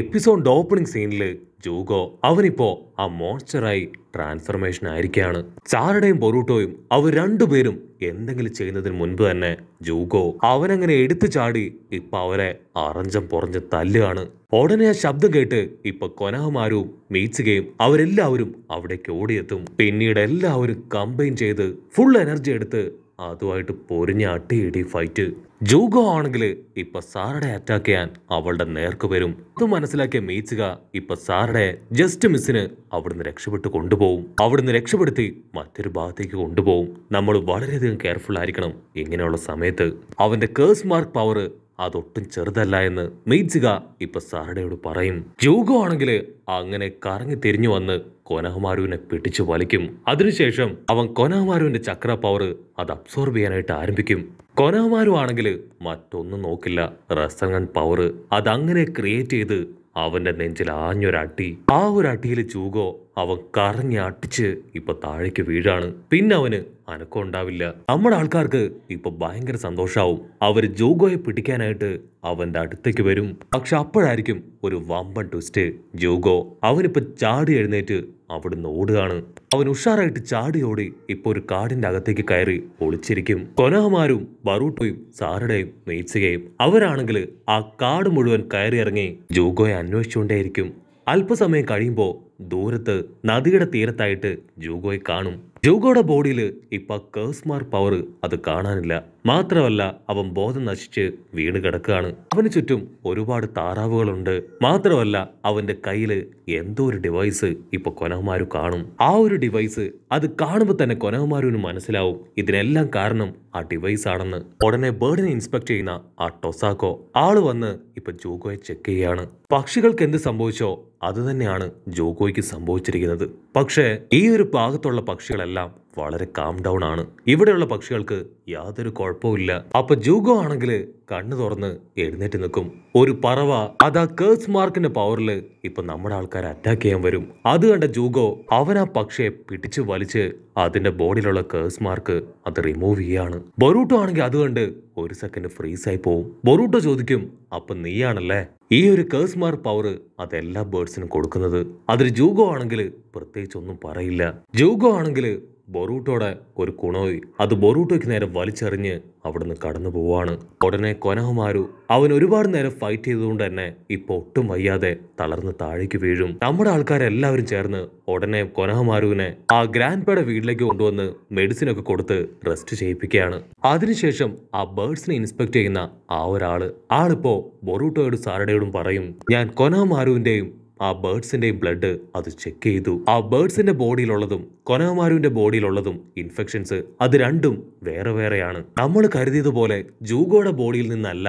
എപ്പിസോഡിൻ്റെ opening സീനിൽ ജൂഗോ അവനിപ്പോ ആ മോസ്റ്ററായി ട്രാൻസ്ഫർമേഷൻ ആയിരിക്കുകയാണ് സാറയുടെയും ബൊറൂട്ടോയും അവർ രണ്ടുപേരും എന്തെങ്കിലും ചെയ്യുന്നതിന് മുൻപ് തന്നെ ജൂഗോ അവനങ്ങനെ എടുത്തു ചാടി ഇപ്പൊ അവരെ അറഞ്ചം പുറഞ്ഞ് തല്ലുകയാണ് ഉടനെ ആ ശബ്ദം കേട്ട് ഇപ്പൊ കൊനഹമാരും മീച്ചുകയും അവരെല്ലാവരും അവിടേക്ക് ഓടിയെത്തും പിന്നീട് എല്ലാവരും കമ്പൈൻ ചെയ്ത് ഫുൾ എനർജി എടുത്ത് അതുമായിട്ട് പൊരിഞ്ഞ അട്ടിയിടി ഫൈറ്റ് ജൂഗോ ആണെങ്കിൽ ഇപ്പൊ സാറയുടെ അറ്റാക്ക് ചെയ്യാൻ അവളുടെ നേർക്ക് വരും ഇത് മനസ്സിലാക്കിയ മീച്ചുക ഇപ്പൊ സാർ കാറുടെ ജസ്റ്റ് മിസ്സിന് അവിടുന്ന് രക്ഷപ്പെട്ട് കൊണ്ടുപോകും അവിടുന്ന് രക്ഷപ്പെടുത്തി മറ്റൊരു ഭാഗത്തേക്ക് കൊണ്ടുപോകും നമ്മൾ വളരെയധികം കെയർഫുൾ ആയിരിക്കണം ഇങ്ങനെയുള്ള സമയത്ത് അവന്റെ കേഴ്സ് മാർക്ക് പവർ അതൊട്ടും ചെറുതല്ല എന്ന് മെയ്ജിക ഇപ്പൊ സാറയുടെയോട് പറയും ജൂഗോ ആണെങ്കിൽ അങ്ങനെ കറങ്ങി തിരിഞ്ഞു വന്ന് കൊനഹമാരുവിനെ പിടിച്ചു വലിക്കും അതിനുശേഷം അവൻ കൊനഹമാരുവിന്റെ ചക്ര പവർ അത് അബ്സോർബ് ചെയ്യാനായിട്ട് ആരംഭിക്കും കൊനഹമാരു ആണെങ്കിൽ മറ്റൊന്നും നോക്കില്ല റസങ്ങൻ പവർ അതങ്ങനെ ക്രിയേറ്റ് ചെയ്ത് അവന്റെ നെഞ്ചിൽ ആഞ്ഞൊരട്ടി ആ ഒരു അട്ടിയിൽ ചൂകോ അവൻ കറങ്ങി അട്ടിച്ച് ഇപ്പൊ താഴേക്ക് വീഴാണ് പിന്നെ അവന് അനക്കം ഉണ്ടാവില്ല നമ്മുടെ ആൾക്കാർക്ക് ഇപ്പൊ ഭയങ്കര സന്തോഷാവും അവര് ജോഗോയെ പിടിക്കാനായിട്ട് അവന്റെ അടുത്തേക്ക് വരും പക്ഷെ അപ്പോഴായിരിക്കും ഒരു വമ്പൻ ട്വിസ്റ്റ് ജോഗോ അവനിപ്പോ ചാടി എഴുന്നേറ്റ് അവിടുന്ന് ഓടുകയാണ് അവൻ ഉഷാറായിട്ട് ചാടിയോടി ഇപ്പോൾ ഒരു കാടിന്റെ അകത്തേക്ക് കയറി ഒളിച്ചിരിക്കും കൊനഹമാരും ബറൂട്ടോയും സാറുടെയും നെയ്സുകയും അവരാണെങ്കിൽ ആ കാട് മുഴുവൻ കയറിയിറങ്ങി ജൂഗോയെ അന്വേഷിച്ചുകൊണ്ടേയിരിക്കും അല്പസമയം കഴിയുമ്പോൾ ദൂരത്ത് നദിയുടെ തീരത്തായിട്ട് ജൂഗോയെ കാണും ജൂഗോയുടെ ബോഡിയിൽ ഇപ്പൊ കേസ്മാർ പവർ അത് കാണാനില്ല മാത്രമല്ല അവൻ ബോധം നശിച്ച് വീണ് കിടക്കുകയാണ് അവന് ചുറ്റും ഒരുപാട് താറാവുകളുണ്ട് മാത്രമല്ല അവന്റെ കയ്യിൽ എന്തോ ഒരു ഡിവൈസ് ഇപ്പൊ കൊനഹമാരു കാണും ആ ഒരു ഡിവൈസ് അത് കാണുമ്പോൾ തന്നെ കൊനകുമാരുവിന് മനസ്സിലാവും ഇതിനെല്ലാം കാരണം ആ ഡിവൈസ് ആണെന്ന് ഉടനെ ബേർഡിനെ ഇൻസ്പെക്ട് ചെയ്യുന്ന ആ ടൊസാക്കോ ആള് വന്ന് ഇപ്പൊ ജൂഗോയെ ചെക്ക് ചെയ്യാണ് പക്ഷികൾക്ക് എന്ത് സംഭവിച്ചോ അത് തന്നെയാണ് ജൂഗോ ടിപ്പോയ്ക്ക് സംഭവിച്ചിരിക്കുന്നത് പക്ഷേ ഈ ഒരു ഭാഗത്തുള്ള പക്ഷികളെല്ലാം വളരെ കാം ഡൗൺ ആണ് ഇവിടെയുള്ള പക്ഷികൾക്ക് യാതൊരു കുഴപ്പമില്ല അപ്പൊ ജൂഗോ ആണെങ്കിൽ കണ്ണു തുറന്ന് എഴുന്നേറ്റ് നിൽക്കും ഒരു പറവ അത് ആ കേഴ്സ് മാർക്കിന്റെ പവറിൽ ഇപ്പൊ നമ്മുടെ ആൾക്കാരെ അറ്റാക്ക് ചെയ്യാൻ വരും അത് കണ്ട ജൂഗോ അവൻ ആ പക്ഷിയെ പിടിച്ചു വലിച്ച് അതിന്റെ ബോഡിയിലുള്ള കേഴ്സ് മാർക്ക് അത് റിമൂവ് ചെയ്യാണ് ബൊറൂട്ടോ ആണെങ്കിൽ അത് കണ്ട് ഒരു സെക്കൻഡ് ഫ്രീസ് ആയി പോവും ബൊറൂട്ടോ ചോദിക്കും അപ്പൊ നീയാണല്ലേ ഈ ഒരു കേഴ്സ് മാർക്ക് പവർ അതെല്ലാ ബേർഡ്സിനും കൊടുക്കുന്നത് അതൊരു ജൂഗോ ആണെങ്കിൽ പ്രത്യേകിച്ച് പ്രത്യേകിച്ചൊന്നും പറയില്ല ജോഗോ ആണെങ്കിൽ ബൊറൂട്ടോടെ ഒരു കുണോയി അത് ബൊറൂട്ടോയ്ക്ക് നേരെ വലിച്ചെറിഞ്ഞ് അവിടുന്ന് കടന്നു പോവാണ് ഉടനെ കൊനഹുമാരു അവൻ ഒരുപാട് നേരം ഫൈറ്റ് ചെയ്തതുകൊണ്ട് തന്നെ ഇപ്പൊ ഒട്ടും വയ്യാതെ തളർന്ന് താഴേക്ക് വീഴും നമ്മുടെ ആൾക്കാരെല്ലാവരും ചേർന്ന് ഉടനെ കൊനഹമാരുവിനെ ആ ഗ്രാൻഡ് പേടെ വീട്ടിലേക്ക് കൊണ്ടുവന്ന് മെഡിസിൻ ഒക്കെ കൊടുത്ത് റെസ്റ്റ് ചെയ്യിപ്പിക്കുകയാണ് അതിനുശേഷം ആ ബേർഡ്സിനെ ഇൻസ്പെക്ട് ചെയ്യുന്ന ആ ഒരാള് ആളിപ്പോ ബൊറൂട്ടോയോടും സാരഡയോടും പറയും ഞാൻ കൊനഹമാരുവിന്റെയും ആ ബേർഡ്സിന്റെ ബ്ലഡ് അത് ചെക്ക് ചെയ്തു ആ ബേർഡ്സിന്റെ ബോഡിയിലുള്ളതും കൊനമാരുവിന്റെ ബോഡിയിലുള്ളതും ഇൻഫെക്ഷൻസ് അത് രണ്ടും വേറെ വേറെയാണ് നമ്മൾ കരുതിയതുപോലെ ജൂഗോയുടെ ബോഡിയിൽ നിന്നല്ല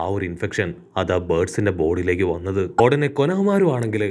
ആ ഒരു ഇൻഫെക്ഷൻ അത് ആ ബേർഡ്സിന്റെ ബോഡിയിലേക്ക് വന്നത് ഉടനെ കൊനഹമാരു ആണെങ്കിൽ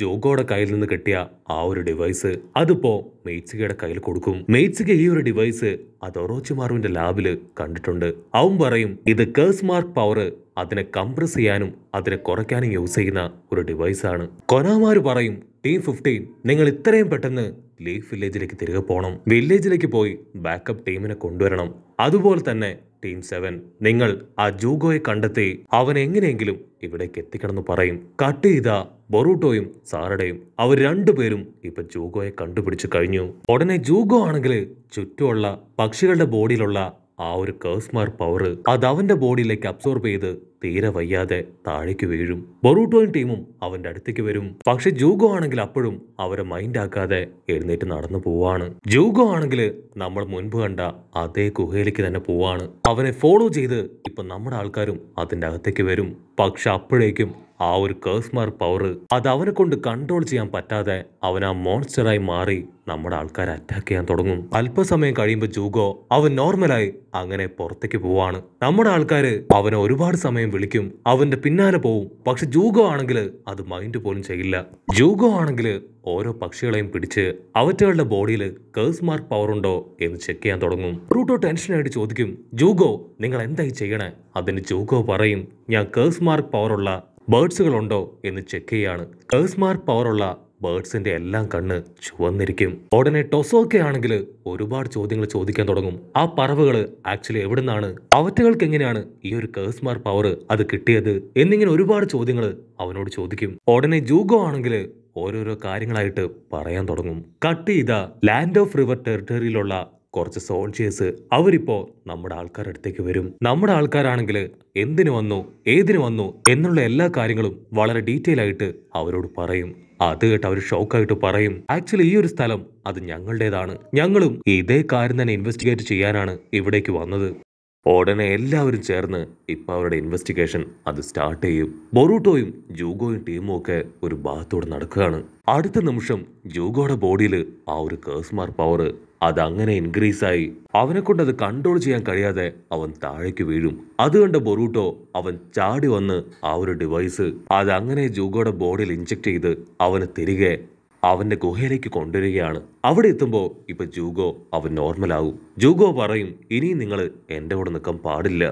ജോഗോടെ കയ്യിൽ നിന്ന് കിട്ടിയ ആ ഒരു ഡിവൈസ് അതിപ്പോ മെയ്ത്സുകയുടെ കയ്യിൽ കൊടുക്കും മെയ്ത്സുക ഈ ഒരു ഡിവൈസ് അത് ഒറോച്ചിമാറുവിന്റെ ലാബില് കണ്ടിട്ടുണ്ട് അവൻ പറയും ഇത് കേസ് മാർക്ക് പവർ അതിനെ കംപ്രസ് ചെയ്യാനും അതിനെ കുറയ്ക്കാനും യൂസ് ചെയ്യുന്ന ഒരു ഡിവൈസാണ് കൊനാമാര് പറയും ടീം ഫിഫ്റ്റീൻ നിങ്ങൾ ഇത്രയും പെട്ടെന്ന് ലീഫ് വില്ലേജിലേക്ക് തിരികെ പോകണം വില്ലേജിലേക്ക് പോയി ബാക്കപ്പ് ടീമിനെ കൊണ്ടുവരണം അതുപോലെ തന്നെ ടീം സെവൻ നിങ്ങൾ ആ ജൂഗോയെ കണ്ടെത്തി അവൻ എങ്ങനെയെങ്കിലും ഇവിടേക്ക് എത്തിക്കണമെന്ന് പറയും കട്ട് ചെയ്ത ബൊറൂട്ടോയും സാറഡയും അവർ രണ്ടുപേരും ഇപ്പൊ ജൂഗോയെ കണ്ടുപിടിച്ചു കഴിഞ്ഞു ഉടനെ ജൂഗോ ആണെങ്കിൽ ചുറ്റുമുള്ള പക്ഷികളുടെ ബോഡിയിലുള്ള ആ ഒരു കേസ്മാർ പവർ അത് അവന്റെ ബോഡിയിലേക്ക് അബ്സോർബ് ചെയ്ത് തീരെ വയ്യാതെ താഴേക്ക് വീഴും ബൊറൂട്ടോയും ടീമും അവന്റെ അടുത്തേക്ക് വരും പക്ഷെ ജൂഗോ ആണെങ്കിൽ അപ്പോഴും അവരെ മൈൻഡ് ആക്കാതെ എഴുന്നേറ്റ് നടന്നു പോവാണ് ജൂഗോ ആണെങ്കിൽ നമ്മൾ മുൻപ് കണ്ട അതേ ഗുഹയിലേക്ക് തന്നെ പോവാണ് അവനെ ഫോളോ ചെയ്ത് ഇപ്പൊ നമ്മുടെ ആൾക്കാരും അതിന്റെ അകത്തേക്ക് വരും പക്ഷെ അപ്പോഴേക്കും ആ ഒരു കേസ്മാർ പവർ അത് അവനെ കൊണ്ട് കൺട്രോൾ ചെയ്യാൻ പറ്റാതെ അവൻ ആ മോൺസ്റ്ററായി മാറി നമ്മുടെ ആൾക്കാരെ അറ്റാക്ക് ചെയ്യാൻ തുടങ്ങും അല്പസമയം കഴിയുമ്പോൾ ജൂഗോ അവൻ നോർമലായി അങ്ങനെ പുറത്തേക്ക് പോവാണ് നമ്മുടെ ആൾക്കാർ അവനെ ഒരുപാട് സമയം വിളിക്കും അവന്റെ പിന്നാലെ പോവും പക്ഷെ ജൂഗോ ആണെങ്കിൽ അത് മൈൻഡ് പോലും ചെയ്യില്ല ജൂഗോ ആണെങ്കിൽ ഓരോ പക്ഷികളെയും പിടിച്ച് അവറ്റകളുടെ ബോഡിയിൽ കേഴ്സ് മാർക്ക് പവർ ഉണ്ടോ എന്ന് ചെക്ക് ചെയ്യാൻ തുടങ്ങും റൂട്ടോ ടെൻഷനായിട്ട് ചോദിക്കും ജൂഗോ നിങ്ങൾ എന്തായി ചെയ്യണേ അതിന് ജൂഗോ പറയും ഞാൻ കേഴ്സ് മാർക്ക് പവറുള്ള ബേഡ്സുകളുണ്ടോ എന്ന് ചെക്ക് ചെയ്യാണ് കേസ്മാർ പവറുള്ള ബേഡ്സിന്റെ എല്ലാം കണ്ണ് ചുവന്നിരിക്കും ഉടനെ ടൊസോക്കെ ആണെങ്കിൽ ഒരുപാട് ചോദ്യങ്ങൾ ചോദിക്കാൻ തുടങ്ങും ആ പറവുകൾ ആക്ച്വലി എവിടെ നിന്നാണ് അവറ്റകൾക്ക് എങ്ങനെയാണ് ഈ ഒരു കേസ്മാർ പവർ അത് കിട്ടിയത് എന്നിങ്ങനെ ഒരുപാട് ചോദ്യങ്ങൾ അവനോട് ചോദിക്കും ഉടനെ ജൂഗോ ആണെങ്കിൽ ഓരോരോ കാര്യങ്ങളായിട്ട് പറയാൻ തുടങ്ങും കട്ട് ചെയ്ത ലാൻഡ് ഓഫ് റിവർ ടെറിട്ടറിയിലുള്ള കുറച്ച് സോൾജിയേഴ്സ് അവരിപ്പോ നമ്മുടെ ആൾക്കാരുടെ അടുത്തേക്ക് വരും നമ്മുടെ ആൾക്കാരാണെങ്കിൽ എന്തിനു വന്നു ഏതിനു വന്നു എന്നുള്ള എല്ലാ കാര്യങ്ങളും വളരെ ഡീറ്റെയിൽ ആയിട്ട് അവരോട് പറയും അത് കേട്ട് അവർ ഷോക്കായിട്ട് പറയും ആക്ച്വലി ഈ ഒരു സ്ഥലം അത് ഞങ്ങളുടേതാണ് ഞങ്ങളും ഇതേ കാര്യം തന്നെ ഇൻവെസ്റ്റിഗേറ്റ് ചെയ്യാനാണ് ഇവിടേക്ക് വന്നത് ഉടനെ എല്ലാവരും ചേർന്ന് ഇപ്പോൾ അവരുടെ ഇൻവെസ്റ്റിഗേഷൻ അത് സ്റ്റാർട്ട് ചെയ്യും ബൊറൂട്ടോയും ജൂഗോയും ടീമും ഒക്കെ ഒരു ഭാഗത്തോടെ നടക്കുകയാണ് അടുത്ത നിമിഷം ജൂഗോയുടെ ബോഡിയിൽ ആ ഒരു കേസ്മാർ പവർ അതങ്ങനെ ആയി അവനെ കൊണ്ട് അത് കൺട്രോൾ ചെയ്യാൻ കഴിയാതെ അവൻ താഴേക്ക് വീഴും അത് കണ്ട ബൊറൂട്ടോ അവൻ ചാടി വന്ന് ആ ഒരു ഡിവൈസ് അതങ്ങനെ ജൂഗോടെ ബോഡിയിൽ ഇഞ്ചക്ട് ചെയ്ത് അവന് തിരികെ അവന്റെ ഗുഹയിലേക്ക് കൊണ്ടുവരികയാണ് അവിടെ എത്തുമ്പോൾ ഇപ്പൊ ജൂഗോ അവൻ നോർമൽ ആവും ജൂഗോ പറയും ഇനിയും നിങ്ങൾ എന്റെ കൂടെ നിൽക്കാൻ പാടില്ല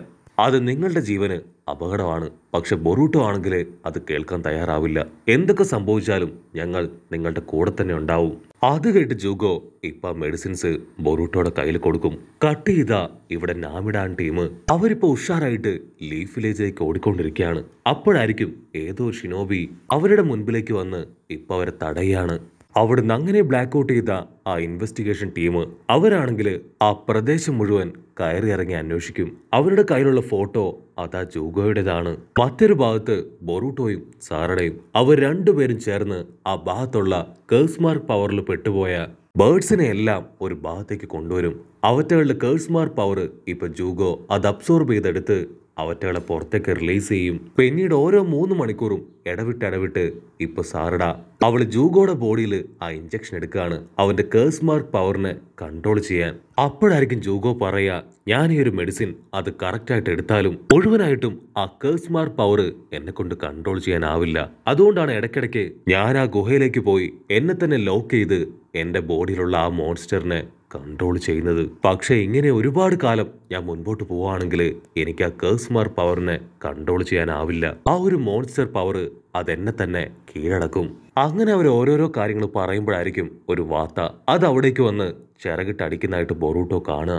അത് നിങ്ങളുടെ ജീവന് അപകടമാണ് പക്ഷെ ബൊറൂട്ടോ ആണെങ്കിൽ അത് കേൾക്കാൻ തയ്യാറാവില്ല എന്തൊക്കെ സംഭവിച്ചാലും ഞങ്ങൾ നിങ്ങളുടെ കൂടെ തന്നെ ഉണ്ടാവും അത് കേട്ട് ജൂഗോ ഇപ്പൊ മെഡിസിൻസ് ബൊറൂട്ടോടെ കയ്യിൽ കൊടുക്കും കട്ട് ചെയ്ത ഇവിടെ നാമിടാൻ ടീം അവരിപ്പോ ഉഷാറായിട്ട് ലീഫ് വില്ലേജിലേക്ക് ഓടിക്കൊണ്ടിരിക്കുകയാണ് അപ്പോഴായിരിക്കും ഏതോ ഷിനോബി അവരുടെ മുൻപിലേക്ക് വന്ന് ഇപ്പൊ അവരെ തടയാണ് അവിടുന്ന് അങ്ങനെ ബ്ലാക്ക് ഔട്ട് ചെയ്ത ആ ഇൻവെസ്റ്റിഗേഷൻ ടീം അവരാണെങ്കിൽ ആ പ്രദേശം മുഴുവൻ കയറി ഇറങ്ങി അന്വേഷിക്കും അവരുടെ കയ്യിലുള്ള ഫോട്ടോ അതാ ജൂഗോയുടേതാണ് മറ്റൊരു ഭാഗത്ത് ബൊറൂട്ടോയും സാറയുടെയും അവർ രണ്ടുപേരും ചേർന്ന് ആ ഭാഗത്തുള്ള കേഴ്സ്മാർക്ക് പവറിൽ പെട്ടുപോയ ബേർഡ്സിനെ എല്ലാം ഒരു ഭാഗത്തേക്ക് കൊണ്ടുവരും അവറ്റകളുടെ കേഴ്സ്മാർ പവർ ഇപ്പൊ ജൂഗോ അത് അബ്സോർബ് ചെയ്തെടുത്ത് അവറ്റകളെ പുറത്തേക്ക് റിലീസ് ചെയ്യും പിന്നീട് ഓരോ മൂന്ന് മണിക്കൂറും ഇടവിട്ട് ഇടവിട്ട് ഇപ്പൊ സാറട അവൾ ജൂഗോയുടെ ബോഡിയിൽ ആ ഇഞ്ചക്ഷൻ എടുക്കുകയാണ് അവന്റെ കേഴ്സ് മാർക്ക് പവറിനെ കൺട്രോൾ ചെയ്യാൻ അപ്പോഴായിരിക്കും ജൂഗോ പറയുക ഞാൻ ഈ ഒരു മെഡിസിൻ അത് കറക്റ്റായിട്ട് എടുത്താലും മുഴുവനായിട്ടും ആ കേഴ്സ് മാർക്ക് പവർ എന്നെ കൊണ്ട് കൺട്രോൾ ചെയ്യാനാവില്ല അതുകൊണ്ടാണ് ഇടയ്ക്കിടയ്ക്ക് ഞാൻ ആ ഗുഹയിലേക്ക് പോയി എന്നെ തന്നെ ലോക്ക് ചെയ്ത് എൻ്റെ ബോഡിയിലുള്ള ആ മോൺസ്റ്ററിനെ കൺട്രോൾ ചെയ്യുന്നത് പക്ഷേ ഇങ്ങനെ ഒരുപാട് കാലം ഞാൻ മുൻപോട്ട് പോവുകയാണെങ്കിൽ എനിക്ക് ആ കേഴ്സ്മാർ പവറിനെ കൺട്രോൾ ചെയ്യാനാവില്ല ആ ഒരു മോൺസ്റ്റർ പവർ അതെന്നെ തന്നെ കീഴടക്കും അങ്ങനെ അവർ ഓരോരോ കാര്യങ്ങൾ പറയുമ്പോഴായിരിക്കും ഒരു വാർത്ത അത് അവിടേക്ക് വന്ന് ചിറകിട്ടടിക്കുന്നതായിട്ട് ബൊറൂട്ടോ കാണുക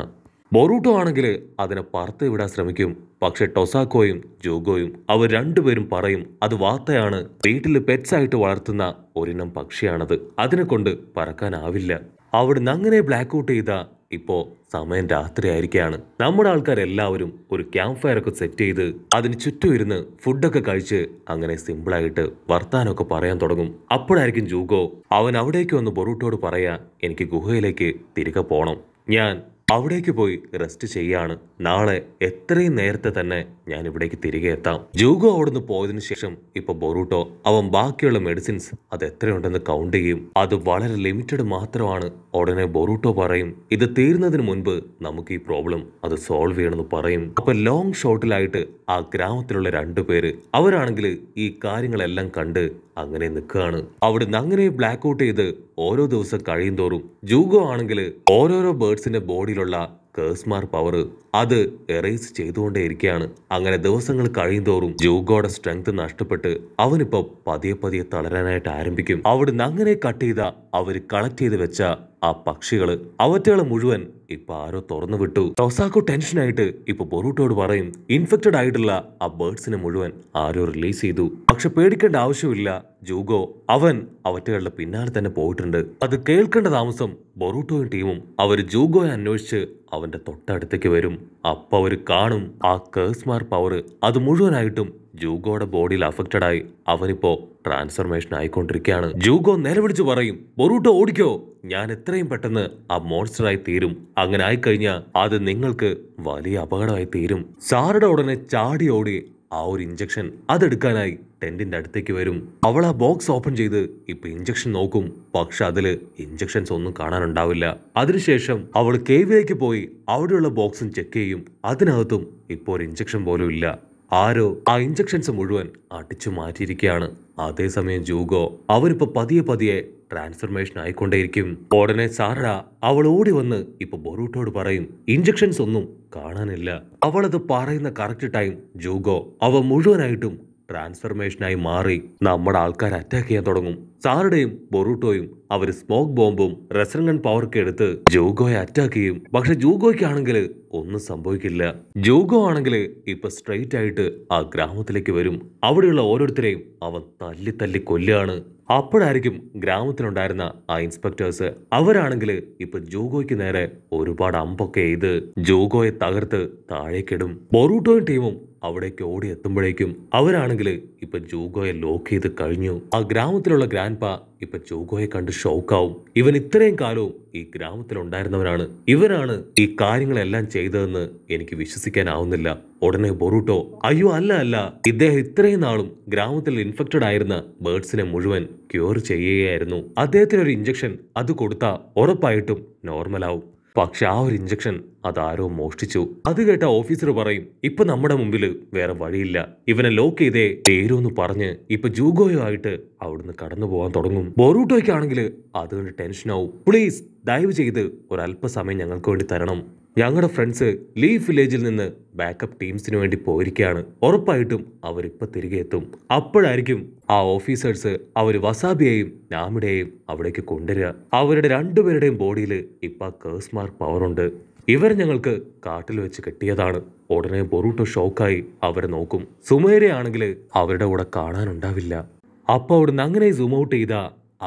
ബൊറൂട്ടോ ആണെങ്കിൽ അതിനെ പറത്ത് വിടാൻ ശ്രമിക്കും പക്ഷെ ടൊസാക്കോയും ജോഗോയും അവർ രണ്ടുപേരും പറയും അത് വാർത്തയാണ് വീട്ടിൽ പെറ്റ്സായിട്ട് വളർത്തുന്ന ഒരിനം പക്ഷിയാണത് അതിനെ കൊണ്ട് പറക്കാനാവില്ല അവിടുന്ന് അങ്ങനെ ബ്ലാക്ക് ഔട്ട് ചെയ്ത ഇപ്പോൾ സമയം രാത്രി രാത്രിയായിരിക്കുകയാണ് നമ്മുടെ ആൾക്കാരെല്ലാവരും ഒരു ക്യാമ്പ് ഫയർ ഒക്കെ സെറ്റ് ചെയ്ത് അതിന് ചുറ്റും ഇരുന്ന് ഫുഡൊക്കെ കഴിച്ച് അങ്ങനെ സിമ്പിളായിട്ട് വർത്താനമൊക്കെ പറയാൻ തുടങ്ങും അപ്പോഴായിരിക്കും ജൂഗോ അവൻ അവിടേക്ക് വന്ന് ബൊറൂട്ടോട് പറയാ എനിക്ക് ഗുഹയിലേക്ക് തിരികെ പോകണം ഞാൻ അവിടേക്ക് പോയി റെസ്റ്റ് ചെയ്യാണ് നാളെ എത്രയും നേരത്തെ തന്നെ ഞാൻ ഇവിടേക്ക് തിരികെ എത്താം ജൂഗോ അവിടുന്ന് പോയതിനു ശേഷം ഇപ്പൊ ബൊറൂട്ടോ അവൻ ബാക്കിയുള്ള മെഡിസിൻസ് അത് എത്രയുണ്ടെന്ന് കൗണ്ട് ചെയ്യും അത് വളരെ ലിമിറ്റഡ് മാത്രമാണ് ഉടനെ ബൊറൂട്ടോ പറയും ഇത് തീരുന്നതിന് മുൻപ് നമുക്ക് ഈ പ്രോബ്ലം അത് സോൾവ് ചെയ്യണമെന്ന് പറയും അപ്പൊ ലോങ് ഷോട്ടിലായിട്ട് ആ ഗ്രാമത്തിലുള്ള രണ്ടു പേര് അവരാണെങ്കിൽ ഈ കാര്യങ്ങളെല്ലാം കണ്ട് അങ്ങനെ നിൽക്കുകയാണ് അവിടുന്ന് അങ്ങനെ ബ്ലാക്ക് ഔട്ട് ചെയ്ത് ഓരോ ദിവസം കഴിയും തോറും ജൂഗോ ആണെങ്കിൽ ഓരോരോ ബേർഡ്സിന്റെ ബോഡി രീതിയിലുള്ള കേസ് മാർപ്പ് അത് എറേസ് ചെയ്തുകൊണ്ടേയിരിക്കുകയാണ് അങ്ങനെ ദിവസങ്ങൾ തോറും ജൂഗോടെ സ്ട്രെങ്ത് നഷ്ടപ്പെട്ട് അവനിപ്പോ പതിയെ പതിയെ തളരാനായിട്ട് ആരംഭിക്കും അവിടുന്ന് അങ്ങനെ കട്ട് ചെയ്ത അവർ കളക്ട് ചെയ്ത് വെച്ച ആ പക്ഷികള് അവറ്റകൾ മുഴുവൻ ഇപ്പൊ ആരോ തുറന്നു വിട്ടു ടൊസാക്കോ ടെൻഷനായിട്ട് ഇപ്പൊ ബൊറൂട്ടോട് പറയും ഇൻഫെക്റ്റഡ് ആയിട്ടുള്ള ആ ബേർഡ്സിനെ മുഴുവൻ ആരോ റിലീസ് ചെയ്തു പക്ഷെ പേടിക്കേണ്ട ആവശ്യമില്ല ജൂഗോ അവൻ അവറ്റകളുടെ പിന്നാലെ തന്നെ പോയിട്ടുണ്ട് അത് കേൾക്കേണ്ട താമസം ബൊറൂട്ടോയും ടീമും അവർ ജൂഗോയെ അന്വേഷിച്ച് അവന്റെ തൊട്ടടുത്തേക്ക് വരും അപ്പോൾ അവർ കാണും ആ കേസ്മാർ പവർ അത് മുഴുവനായിട്ടും ജൂഗോയുടെ ബോഡിയിൽ അഫക്റ്റഡ് ആയി അവനിപ്പോ ട്രാൻസ്ഫർമേഷൻ ആയിക്കൊണ്ടിരിക്കുകയാണ് ജൂഗോ നിലവിളിച്ച് പറയും ബൊറൂട്ടോ ഓടിക്കോ ഞാൻ എത്രയും പെട്ടെന്ന് ആ മോൺസ്റ്ററായി തീരും അങ്ങനെ ആയിക്കഴിഞ്ഞാൽ അത് നിങ്ങൾക്ക് വലിയ അപകടമായി തീരും സാറുടെ ഉടനെ ചാടി ഓടി ആ ഒരു ഇഞ്ചക്ഷൻ അതെടുക്കാനായി ടെന്റിന്റെ അടുത്തേക്ക് വരും അവൾ ആ ബോക്സ് ഓപ്പൺ ചെയ്ത് ഇപ്പൊ ഇഞ്ചക്ഷൻ നോക്കും പക്ഷെ അതിൽ ഇഞ്ചക്ഷൻസ് ഒന്നും കാണാനുണ്ടാവില്ല അതിനുശേഷം അവൾ കേവിലേക്ക് പോയി അവിടെയുള്ള ബോക്സും ചെക്ക് ചെയ്യും അതിനകത്തും ഇപ്പോൾ ഒരു ഇഞ്ചക്ഷൻ പോലും ഇല്ല ആരോ ആ ഇഞ്ചക്ഷൻസ് മുഴുവൻ അടിച്ചു മാറ്റിയിരിക്കുകയാണ് അതേസമയം ജൂഗോ അവരിപ്പോ പതിയെ പതിയെ ട്രാൻസ്ഫർമേഷൻ ആയിക്കൊണ്ടേയിരിക്കും ഉടനെ സാറട അവൾ ഓടി വന്ന് ഇപ്പൊ ബൊറൂട്ടോട് പറയും ഇഞ്ചക്ഷൻസ് ഒന്നും കാണാനില്ല അവളത് പറയുന്ന കറക്റ്റ് ടൈം ജൂഗോ അവ മുഴുവനായിട്ടും ട്രാൻസ്ഫർമേഷനായി മാറി നമ്മുടെ ആൾക്കാർ അറ്റാക്ക് ചെയ്യാൻ തുടങ്ങും സാറുടെയും ബൊറൂട്ടോയും അവർ സ്മോക്ക് ബോംബും റെസറങ്ങൻ പവർക്കും എടുത്ത് ജൂഗോയെ അറ്റാക്ക് ചെയ്യും പക്ഷെ ജൂഗോയ്ക്കാണെങ്കിൽ ഒന്നും സംഭവിക്കില്ല ജൂഗോ ആണെങ്കിൽ ഇപ്പൊ സ്ട്രെയിറ്റ് ആയിട്ട് ആ ഗ്രാമത്തിലേക്ക് വരും അവിടെയുള്ള ഓരോരുത്തരെയും അവൻ തല്ലി തല്ലി കൊല്ലുകയാണ് അപ്പോഴായിരിക്കും ഗ്രാമത്തിലുണ്ടായിരുന്ന ആ ഇൻസ്പെക്ടേഴ്സ് അവരാണെങ്കിൽ ഇപ്പൊ ജൂഗോയ്ക്ക് നേരെ ഒരുപാട് അമ്പൊക്കെ ചെയ്ത് ജൂഗോയെ തകർത്ത് താഴേക്കിടും ബൊറൂട്ടോയും ടീമും അവിടേക്ക് ഓടി എത്തുമ്പോഴേക്കും അവരാണെങ്കിൽ ഇപ്പൊ ജൂഗോയെ ലോക്ക് ചെയ്ത് കഴിഞ്ഞു ആ ഗ്രാമത്തിലുള്ള ഗ്രാൻഡ് പാ ഇപ്പം ജൂഗോയെ കണ്ട് ഷോക്കാവും ഇവൻ ഇത്രയും കാലവും ഈ ഗ്രാമത്തിൽ ഉണ്ടായിരുന്നവരാണ് ഇവരാണ് ഈ കാര്യങ്ങളെല്ലാം ചെയ്തതെന്ന് എനിക്ക് വിശ്വസിക്കാനാവുന്നില്ല ഉടനെ ബൊറൂട്ടോ അയ്യോ അല്ല അല്ല ഇദ്ദേഹം ഇത്രയും നാളും ഗ്രാമത്തിൽ ഇൻഫെക്റ്റഡ് ആയിരുന്ന ബേർഡ്സിനെ മുഴുവൻ ക്യൂർ ചെയ്യുകയായിരുന്നു അദ്ദേഹത്തിന് ഒരു ഇഞ്ചക്ഷൻ അത് കൊടുത്താൽ ഉറപ്പായിട്ടും നോർമലാവും പക്ഷെ ആ ഒരു ഇഞ്ചക്ഷൻ അതാരോ മോഷ്ടിച്ചു അത് കേട്ട ഓഫീസർ പറയും ഇപ്പൊ നമ്മുടെ മുമ്പിൽ വേറെ വഴിയില്ല ഇവനെ ലോക്ക് ചെയ്തേ എന്ന് പറഞ്ഞ് ഇപ്പൊ ജൂഗോയോ ആയിട്ട് അവിടുന്ന് കടന്നു പോകാൻ തുടങ്ങും ബൊറൂട്ടോയ്ക്കാണെങ്കിൽ അതുകൊണ്ട് ടെൻഷനാവും പ്ലീസ് ദയവ് ചെയ്ത് ഒരല്പസമയം ഞങ്ങൾക്ക് വേണ്ടി തരണം ഞങ്ങളുടെ ഫ്രണ്ട്സ് ലീഫ് വില്ലേജിൽ നിന്ന് ബാക്കപ്പ് ടീംസിന് വേണ്ടി പോയിരിക്കുകയാണ് ഉറപ്പായിട്ടും അവരിപ്പോൾ തിരികെ എത്തും അപ്പോഴായിരിക്കും ആ ഓഫീസേഴ്സ് അവർ വസാബിയെയും നാമിടെയും അവിടേക്ക് കൊണ്ടുവരിക അവരുടെ രണ്ടുപേരുടെയും ബോഡിയിൽ ഇപ്പോൾ കേസ്മാർ പവറുണ്ട് ഇവർ ഞങ്ങൾക്ക് കാട്ടിൽ വെച്ച് കെട്ടിയതാണ് ഉടനെ ബൊറൂട്ടോ ഷോക്കായി അവരെ നോക്കും സുമേരയാണെങ്കിൽ അവരുടെ കൂടെ കാണാനുണ്ടാവില്ല അപ്പോൾ അവിടുന്ന് അങ്ങനെ സൂം ഔട്ട് ചെയ്ത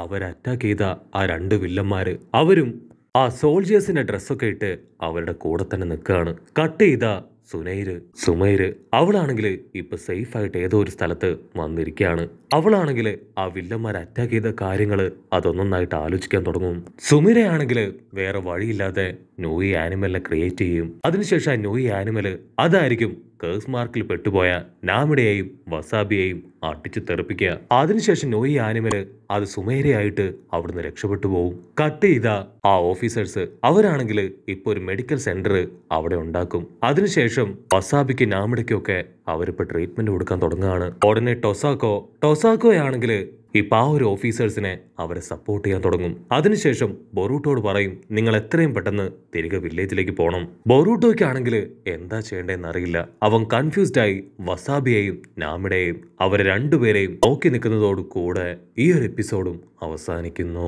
അവരറ്റാക്ക് ചെയ്ത ആ രണ്ട് വില്ലന്മാർ അവരും ആ സോൾജേഴ്സിന്റെ ഡ്രസ്സൊക്കെ ഇട്ട് അവരുടെ കൂടെ തന്നെ നിൽക്കുകയാണ് കട്ട് ചെയ്ത സുനൈര് സുമൈര് അവളാണെങ്കിൽ ഇപ്പൊ സേഫ് ആയിട്ട് ഏതോ ഒരു സ്ഥലത്ത് വന്നിരിക്കുകയാണ് അവളാണെങ്കിൽ ആ വില്ലന്മാർ അറ്റാക്ക് ചെയ്ത കാര്യങ്ങൾ അതൊന്നൊന്നായിട്ട് ആലോചിക്കാൻ തുടങ്ങും സുമിരയാണെങ്കിൽ വേറെ വഴിയില്ലാതെ നോയി ആനിമലിനെ ക്രിയേറ്റ് ചെയ്യും അതിനുശേഷം ആ നോയി ആനിമൽ അതായിരിക്കും കേഴ്സ് മാർക്കിൽ പെട്ടുപോയ നാമിടയെയും വസാബിയെയും അട്ടിച്ചു തെറിപ്പിക്കുക അതിനുശേഷം നോയി ആനിമല് അത് സുമേരയായിട്ട് അവിടുന്ന് രക്ഷപ്പെട്ടു പോവും കട്ട് ചെയ്ത ആ ഓഫീസേഴ്സ് അവരാണെങ്കിൽ ഇപ്പോൾ ഒരു മെഡിക്കൽ സെന്റർ അവിടെ ഉണ്ടാക്കും അതിനുശേഷം വസാബിക്ക് നാമിടയ്ക്കൊക്കെ അവരിപ്പോ ട്രീറ്റ്മെന്റ് കൊടുക്കാൻ തുടങ്ങുകയാണ് ഉടനെ ടൊസാക്കോ ടൊസാക്കോയാണെങ്കിൽ ഇപ്പം ആ ഒരു ഓഫീസേഴ്സിനെ അവരെ സപ്പോർട്ട് ചെയ്യാൻ തുടങ്ങും അതിനുശേഷം ബൊറൂട്ടോട് പറയും നിങ്ങൾ എത്രയും പെട്ടെന്ന് തിരികെ വില്ലേജിലേക്ക് പോകണം ആണെങ്കിൽ എന്താ ചെയ്യേണ്ടതെന്ന് അറിയില്ല അവൻ കൺഫ്യൂസ്ഡായി വസാബിയെയും നാമിടെയും അവരെ രണ്ടുപേരെയും നോക്കി നിൽക്കുന്നതോട് കൂടെ ഈ ഒരു എപ്പിസോഡും അവസാനിക്കുന്നു